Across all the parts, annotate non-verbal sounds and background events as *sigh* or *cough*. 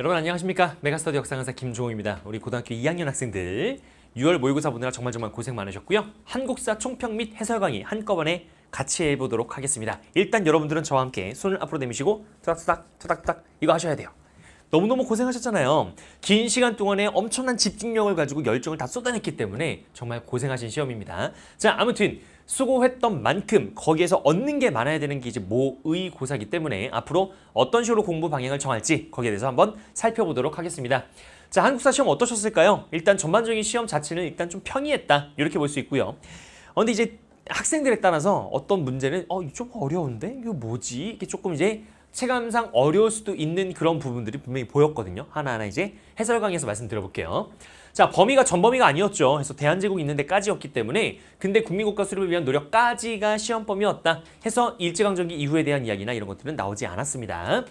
여러분 안녕하십니까 메가스터디 역사강사 김종호입니다 우리 고등학교 2학년 학생들 6월 모의고사 보느라 정말 정말 고생 많으셨고요 한국사 총평 및 해설 강의 한꺼번에 같이 해보도록 하겠습니다 일단 여러분들은 저와 함께 손을 앞으로 내미시고 투닥투닥 투닥투닥 이거 하셔야 돼요 너무너무 고생하셨잖아요. 긴 시간 동안에 엄청난 집중력을 가지고 열정을 다 쏟아냈기 때문에 정말 고생하신 시험입니다. 자, 아무튼 수고했던 만큼 거기에서 얻는 게 많아야 되는 게 이제 모의고사기 때문에 앞으로 어떤 식으로 공부 방향을 정할지 거기에 대해서 한번 살펴보도록 하겠습니다. 자, 한국사 시험 어떠셨을까요? 일단 전반적인 시험 자체는 일단 좀 평이했다 이렇게 볼 수 있고요. 그런데 어, 이제 학생들에 따라서 어떤 문제는 어, 좀 어려운데? 이거 뭐지? 이게 조금 이제 체감상 어려울 수도 있는 그런 부분들이 분명히 보였거든요. 하나하나 이제 해설 강의에서 말씀드려볼게요. 자, 범위가 전범위가 아니었죠. 그래서 대한제국이 있는 데까지였기 때문에 근데 국민국가 수립을 위한 노력까지가 시험범위였다 해서 일제강점기 이후에 대한 이야기나 이런 것들은 나오지 않았습니다.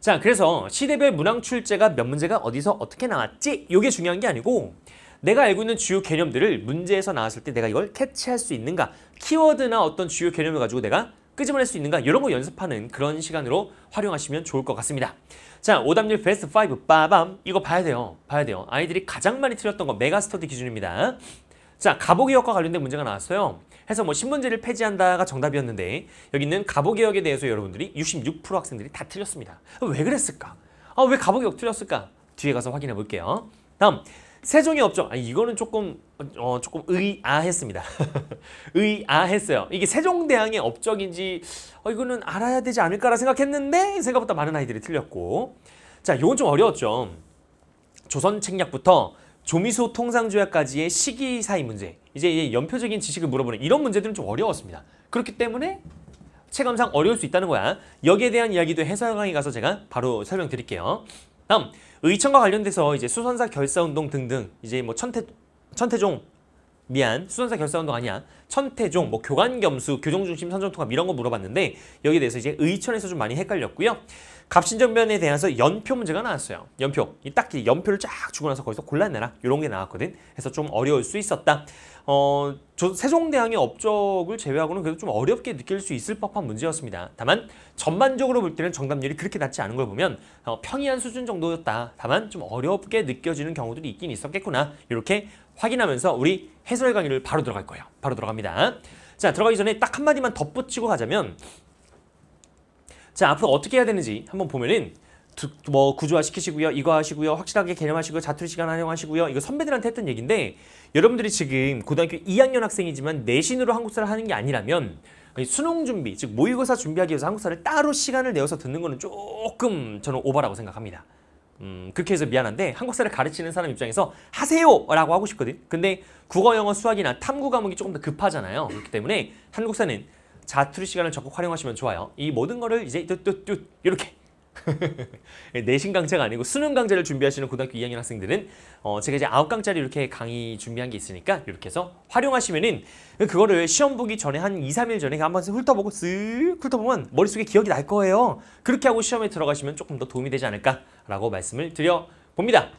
자, 그래서 시대별 문항 출제가 몇 문제가 어디서 어떻게 나왔지? 이게 중요한 게 아니고 내가 알고 있는 주요 개념들을 문제에서 나왔을 때 내가 이걸 캐치할 수 있는가 키워드나 어떤 주요 개념을 가지고 내가 끄집어낼 수 있는가 이런 거 연습하는 그런 시간으로 활용하시면 좋을 것 같습니다. 자, 오답률 베스트 5 빠밤 이거 봐야 돼요. 봐야 돼요. 아이들이 가장 많이 틀렸던 거 메가스터디 기준입니다. 자, 가보기역과 관련된 문제가 나왔어요. 해서 뭐 신문지를 폐지한다가 정답이었는데 여기 있는 가보기역에 대해서 여러분들이 66% 학생들이 다 틀렸습니다. 왜 그랬을까? 아, 왜 가보기역 틀렸을까? 뒤에 가서 확인해 볼게요. 다음, 세종의 업적 아 이거는 조금 어, 조금 의아했습니다. *laughs* 의아했어요. 이게 세종대왕의 업적인지 어, 이거는 알아야 되지 않을까라 생각했는데 생각보다 많은 아이들이 틀렸고 자 이건 좀 어려웠죠. 조선 책략부터 조미소 통상조약까지의 시기사이 문제 이제 연표적인 지식을 물어보는 이런 문제들은 좀 어려웠습니다. 그렇기 때문에 체감상 어려울 수 있다는 거야. 여기에 대한 이야기도 해설강의 가서 제가 바로 설명드릴게요. 다음 의천과 관련돼서 이제 수선사 결사운동 등등 이제 뭐 천태 천태종 미안 수선사 결사운동 아니야 천태종, 뭐 교관겸수, 교정중심 선정통합 이런 거 물어봤는데 여기에 대해서 이제 의천에서 좀 많이 헷갈렸고요. 갑신전변에 대해서 연표 문제가 나왔어요. 연표. 이 딱히 연표를 쫙 주고 나서 거기서 골라내라. 이런 게 나왔거든. 그래서 좀 어려울 수 있었다. 어, 저 세종대왕의 업적을 제외하고는 그래도 좀 어렵게 느낄 수 있을 법한 문제였습니다. 다만 전반적으로 볼 때는 정답률이 그렇게 낮지 않은 걸 보면 어, 평이한 수준 정도였다. 다만 좀 어렵게 느껴지는 경우들이 있긴 있었겠구나. 이렇게 확인하면서 우리 해설 강의를 바로 들어갈 거예요. 바로 들어갑니다. 들어니다 자, 들어가기 전에 딱 한마디만 덧붙이고 가자면 자, 앞으로 어떻게 해야 되는지 한번 보면은 두, 뭐 구조화 시키시고요. 이거 하시고요. 확실하게 개념하시고 자투리 시간 활용하시고요. 이거 선배들한테 했던 얘기인데 여러분들이 지금 고등학교 2학년 학생이지만 내신으로 한국사를 하는 게 아니라면 수능 준비, 즉 모의고사 준비하기 위해서 한국사를 따로 시간을 내어서 듣는 거는 조금 저는 오바라고 생각합니다. 음, 그렇게 해서 미안한데 한국사를 가르치는 사람 입장에서 하세요! 라고 하고 싶거든. 근데 국어, 영어, 수학이나 탐구 과목이 조금 더 급하잖아요. 그렇기 때문에 한국사는 자투리 시간을 적극 활용하시면 좋아요. 이 모든 거를 이제 뚜뚜뚜 이렇게 *laughs* 내신 강좌가 아니고 수능 강좌를 준비하시는 고등학교 2학년 학생들은 어, 제가 이제 9강짜리 이렇게 강의 준비한 게 있으니까 이렇게 해서 활용하시면은 그거를 시험 보기 전에 한 2, 3일 전에 한번 훑어보고 쓱 훑어보면 머릿속에 기억이 날 거예요. 그렇게 하고 시험에 들어가시면 조금 더 도움이 되지 않을까라고 말씀을 드려봅니다.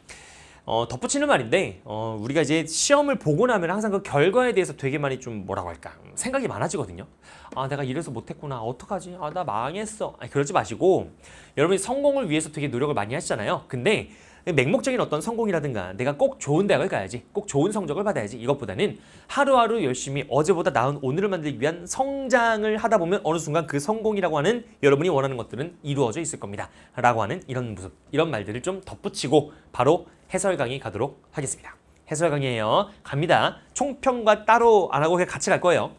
어, 덧붙이는 말인데 어, 우리가 이제 시험을 보고 나면 항상 그 결과에 대해서 되게 많이 좀 뭐라고 할까 음, 생각이 많아지거든요 아 내가 이래서 못했구나 어떡하지 아 나 망했어 아니, 그러지 마시고 여러분이 성공을 위해서 되게 노력을 많이 하시잖아요 근데 맹목적인 어떤 성공이라든가 내가 꼭 좋은 대학을 가야지 꼭 좋은 성적을 받아야지 이것보다는 하루하루 열심히 어제보다 나은 오늘을 만들기 위한 성장을 하다 보면 어느 순간 그 성공이라고 하는 여러분이 원하는 것들은 이루어져 있을 겁니다 라고 하는 이런 모습 이런 말들을 좀 덧붙이고 바로 해설 강의 가도록 하겠습니다 해설 강의예요 갑니다 총평과 따로 안 하고 그 같이 갈 거예요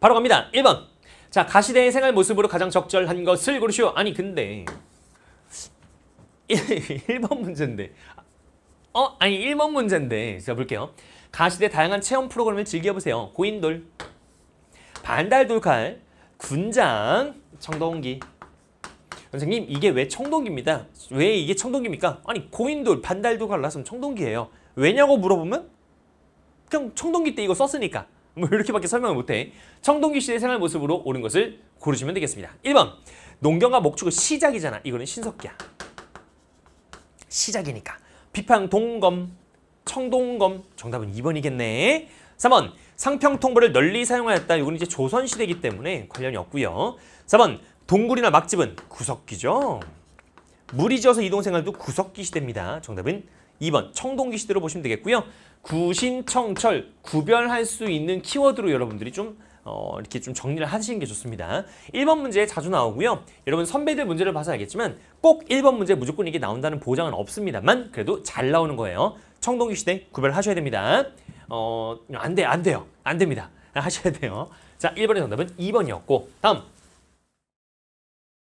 바로 갑니다 1번 자 가시대의 생활 모습으로 가장 적절한 것을 고르시오 아니 근데 1번 *laughs* 문제인데 어? 아니 1번 문제인데 제가 볼게요. 가시대 다양한 체험 프로그램을 즐겨보세요. 고인돌, 반달돌칼, 군장, 청동기 선생님 이게 왜 청동기입니다. 왜 이게 청동기입니까? 아니 고인돌, 반달돌칼 나왔으면 청동기예요. 왜냐고 물어보면 그냥 청동기 때 이거 썼으니까 뭐 이렇게밖에 설명을 못해. 청동기 시대 생활 모습으로 옳은 것을 고르시면 되겠습니다. 1번 농경과 목축은 시작이잖아. 이거는 신석기야. 시작이니까. 비판 동검, 청동검 정답은 2번이겠네. 3번 상평통보를 널리 사용하였다. 이건 이제 조선시대이기 때문에 관련이 없고요. 4번 동굴이나 막집은 구석기죠. 물이 지어서 이동생활도 구석기 시대입니다. 정답은 2번 청동기 시대로 보시면 되겠고요. 구신청철 구별할 수 있는 키워드로 여러분들이 좀 어, 이렇게 좀 정리를 하시는 게 좋습니다. 1번 문제 자주 나오고요. 여러분 선배들 문제를 봐서 알겠지만 꼭 1번 문제 무조건 이게 나온다는 보장은 없습니다만 그래도 잘 나오는 거예요. 청동기 시대 구별하셔야 됩니다. 어, 안 돼, 안 돼요. 안 됩니다. 하셔야 돼요. 자, 1번의 정답은 2번이었고 다음